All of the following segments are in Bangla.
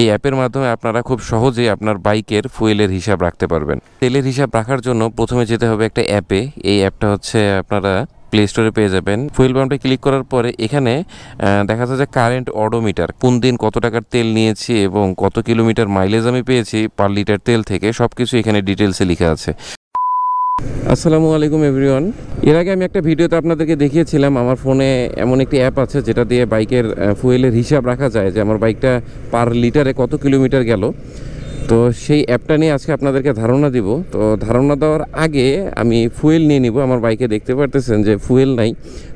এই অ্যাপের মাধ্যমে আপনারা খুব সহজেই আপনার বাইকের ফুয়েলের হিসাব রাখতে পারবেন তেলের হিসাব রাখার জন্য প্রথমে যেতে হবে একটা অ্যাপে এই অ্যাপটা হচ্ছে আপনারা প্লে স্টোরে পেয়ে যাবেন ফুয়েল পাম্পটা ক্লিক করার পরে এখানে দেখা যায় যে কারেন্ট অডোমিটার কোন দিন কত টাকার তেল নিয়েছি এবং কত কিলোমিটার মাইলেজ আমি পেয়েছি পার লিটার তেল থেকে সব কিছু এখানে ডিটেলসে লিখা আছে আসসালামু আলাইকুম এভরিওয়ান এর আগে আমি একটা ভিডিওতে আপনাদেরকে দেখিয়েছিলাম আমার ফোনে এমন একটি অ্যাপ আছে যেটা দিয়ে বাইকের ফুয়েলের হিসাব রাখা যায় যে আমার বাইকটা পার লিটারে কত কিলোমিটার গেল তো সেই অ্যাপটা নিয়ে আজকে আপনাদেরকে ধারণা দিব তো ধারণা দেওয়ার আগে আমি ফুয়েল নিয়ে নিব আমার বাইকে দেখতে পারতেছেন যে ফুয়েল নাই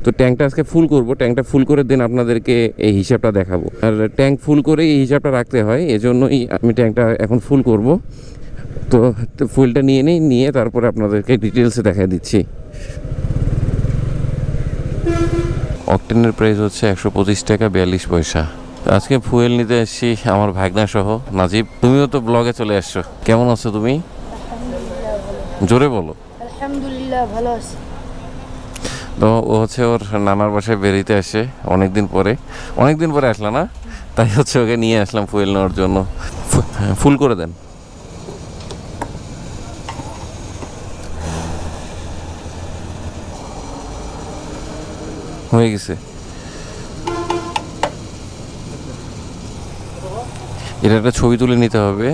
তো ট্যাঙ্কটা আজকে ফুল করব ট্যাঙ্কটা ফুল করে দিন আপনাদেরকে এই হিসাবটা দেখাবো আর ট্যাঙ্ক ফুল করে এই হিসাবটা রাখতে হয় এজন্যই আমি ট্যাঙ্কটা এখন ফুল করব তো ফুয়েলটা নিয়ে নিই নিয়ে তারপরে আপনাদেরকে ডিটেলসে দেখা দিচ্ছি অকটেনের প্রাইস হচ্ছে একশো পঁচিশ টাকা বিয়াল্লিশ পয়সা আজকে ফুয়েল নিতে এসেছি আমার ভাগনা সহ নাজিব তুমিও তো ব্লগে চলে আসছো কেমন আছো তুমি জোরে বলো তো ও হচ্ছে ওর নানার বাসায় বেরিতে আসে অনেকদিন পরে অনেকদিন পরে আসলা না তাই হচ্ছে ওকে নিয়ে আসলাম ফুয়েল নেওয়ার জন্য হ্যাঁ, ফুল করে দেন হয়ে গেছে এটা একটা ছবি তুলে নিতে হবে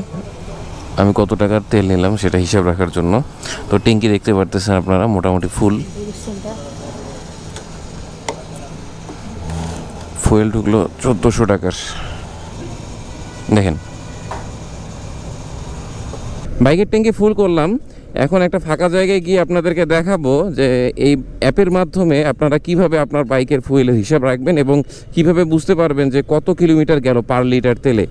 আমি কত টাকার তেল নিলাম সেটা হিসাব রাখার জন্য তো ট্যাঙ্কি দেখতে পারতেছেন আপনারা মোটামুটি ফুল ফুয়েল ঢুকলো চোদ্দোশো টাকার দেখেন বাইকের ট্যাঙ্কি ফুল করলাম এখন একটা ফাঁকা জায়গায় গিয়ে আপনাদেরকে দেখাবো যে এই অ্যাপের মাধ্যমে আপনারা কিভাবে আপনার বাইকের ফুয়েলের হিসাব রাখবেন এবং কিভাবে বুঝতে পারবেন যে কত কিলোমিটার গেল পার লিটার তেলে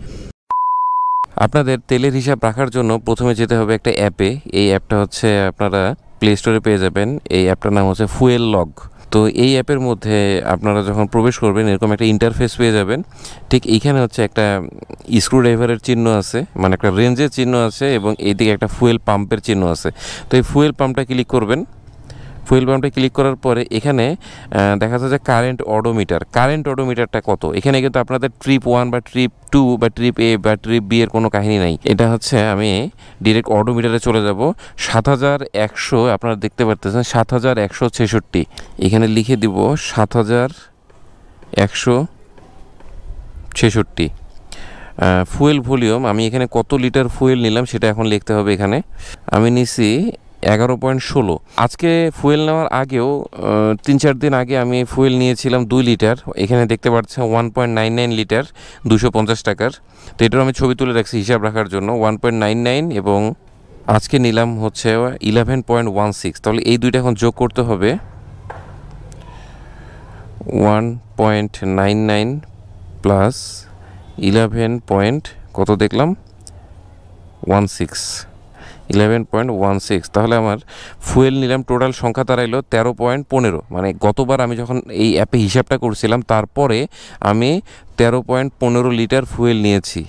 আপনাদের তেলের হিসাব রাখার জন্য প্রথমে যেতে হবে একটা অ্যাপে এই অ্যাপটা হচ্ছে আপনারা প্লে স্টোরে পেয়ে যাবেন এই অ্যাপটার নাম হচ্ছে ফুয়েল লগ তো এই অ্যাপের মধ্যে আপনারা যখন প্রবেশ করবেন এরকম একটা ইন্টারফেস পেয়ে যাবেন ঠিক এইখানে হচ্ছে একটা ড্রাইভারের চিহ্ন আছে মানে একটা রেঞ্জের চিহ্ন আছে এবং এইদিকে একটা ফুয়েল পাম্পের চিহ্ন আছে তো এই ফুয়েল পাম্পটা ক্লিক করবেন ফুয়েল পাম্পে ক্লিক করার পরে এখানে দেখা যাচ্ছে কারেন্ট অডোমিটার কারেন্ট অডোমিটারটা কত এখানে কিন্তু আপনাদের ট্রিপ ওয়ান বা ট্রিপ টু বা ট্রিপ এ বা ট্রিপ বি এর কোনো কাহিনী নাই এটা হচ্ছে আমি ডিরেক্ট অডোমিটারে চলে যাব সাত হাজার একশো আপনারা দেখতে পারতেছেন সাত হাজার একশো ছেষট্টি এখানে লিখে দিব সাত হাজার একশো ছেষট্টি ফুয়েল ভলিউম আমি এখানে কত লিটার ফুয়েল নিলাম সেটা এখন লিখতে হবে এখানে আমি নিছি এগারো পয়েন্ট ষোলো আজকে ফুয়েল নেওয়ার আগেও তিন চার দিন আগে আমি ফুয়েল নিয়েছিলাম দুই লিটার এখানে দেখতে পাচ্ছেন one point nine nine litre দুশো পঞ্চাশ টাকার তো এটার আমি ছবি তুলে রাখছি হিসাব রাখার জন্য ওয়ান পয়েন্ট নাইন নাইন এবং আজকে নিলাম হচ্ছে ইলেভেন পয়েন্ট ওয়ান সিক্স তাহলে এই দুইটা এখন যোগ করতে হবে one point nine nine plus eleven point কত দেখলাম one six eleven point one six তাহলে আমার ফুয়েল নিলাম টোটাল সংখ্যা দাঁড়াইলো তেরো পয়েন্ট পনেরো মানে গতবার আমি যখন এই অ্যাপে হিসাবটা করছিলাম তারপরে আমি তেরো পয়েন্ট পনেরো লিটার ফুয়েল নিয়েছি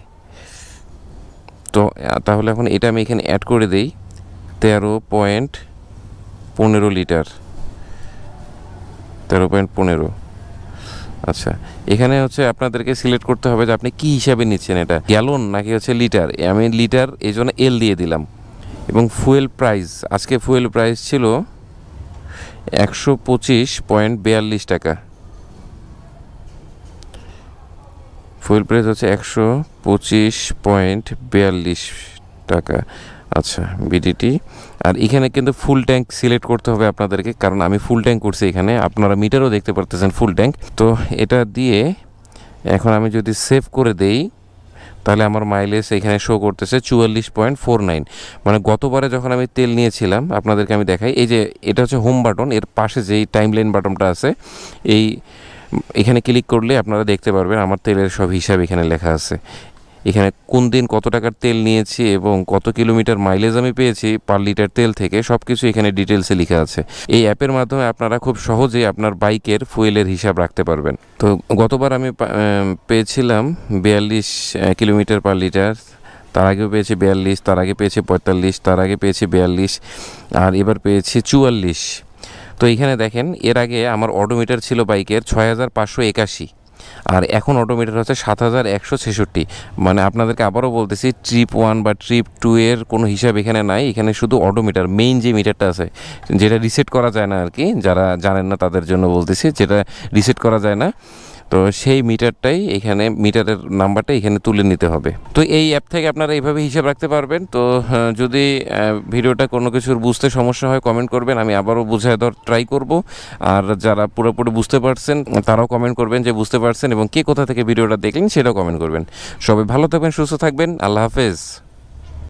তো তাহলে এখন এটা আমি এখানে অ্যাড করে দেই তেরো পয়েন্ট পনেরো লিটার তেরো পয়েন্ট পনেরো আচ্ছা এখানে হচ্ছে আপনাদেরকে সিলেক্ট করতে হবে যে আপনি কি হিসাবে নিচ্ছেন এটা গ্যালন নাকি হচ্ছে লিটার আমি লিটার এই জন্য এল দিয়ে দিলাম এবং ফুয়েল প্রাইস আজকে ফুয়েল প্রাইস ছিল একশো পঁচিশ পয়েন্ট বিয়াল্লিশ টাকা ফুয়েল প্রাইস হচ্ছে একশো পঁচিশ পয়েন্ট বিয়াল্লিশ টাকা আচ্ছা বিডিটি আর এখানে কিন্তু ফুল ট্যাঙ্ক সিলেক্ট করতে হবে আপনাদেরকে কারণ আমি ফুল ট্যাঙ্ক করছি এখানে আপনারা মিটারও দেখতে পারতেছেন ফুল ট্যাঙ্ক তো এটা দিয়ে এখন আমি যদি সেভ করে দেই তাহলে আমার মাইলেজ এখানে শো করতেছে চুয়াল্লিশ পয়েন্ট ফোর নাইন মানে গতবারে যখন আমি তেল নিয়েছিলাম আপনাদেরকে আমি দেখাই এই যে এটা হচ্ছে হোম বাটন এর পাশে যেই টাইম লাইন বাটনটা আছে এই এখানে ক্লিক করলে আপনারা দেখতে পারবেন আমার তেলের সব হিসাব এখানে লেখা আছে এখানে কোন দিন কত টাকার তেল নিয়েছি এবং কত কিলোমিটার মাইলেজ আমি পেয়েছি পার লিটার তেল থেকে সব কিছু এখানে ডিটেলসে লেখা আছে এই অ্যাপের মাধ্যমে আপনারা খুব সহজেই আপনার বাইকের ফুয়েলের হিসাব রাখতে পারবেন তো গতবার আমি পেয়েছিলাম বিয়াল্লিশ কিলোমিটার পার লিটার তার আগেও পেয়েছি বিয়াল্লিশ তার আগে পেয়েছি পঁয়তাল্লিশ তার আগে পেয়েছি বিয়াল্লিশ আর এবার পেয়েছি চুয়াল্লিশ তো এখানে দেখেন এর আগে আমার অডোমিটার ছিল বাইকের ছয় হাজার পাঁচশো একাশি আর এখন অটোমিটার হচ্ছে সাত হাজার একশো ছেষট্টি মানে আপনাদেরকে আবারও বলতেছি ট্রিপ ওয়ান বা ট্রিপ টু এর কোনো হিসাব এখানে নাই এখানে শুধু অটোমিটার মেইন যে মিটারটা আছে যেটা রিসেট করা যায় না আর কি যারা জানেন না তাদের জন্য বলতেছি যেটা রিসেট করা যায় না তো সেই মিটারটাই এখানে মিটারের নাম্বারটা এখানে তুলে নিতে হবে তো এই অ্যাপ থেকে আপনারা এইভাবে হিসাব রাখতে পারবেন তো যদি ভিডিওটা কোনো কিছুর বুঝতে সমস্যা হয় কমেন্ট করবেন আমি আবারও বুঝায় ধর ট্রাই করব আর যারা পুরোপুরি বুঝতে পারছেন তারাও কমেন্ট করবেন যে বুঝতে পারছেন এবং কে কোথা থেকে ভিডিওটা দেখলেন সেটাও কমেন্ট করবেন সবাই ভালো থাকবেন সুস্থ থাকবেন আল্লাহ হাফেজ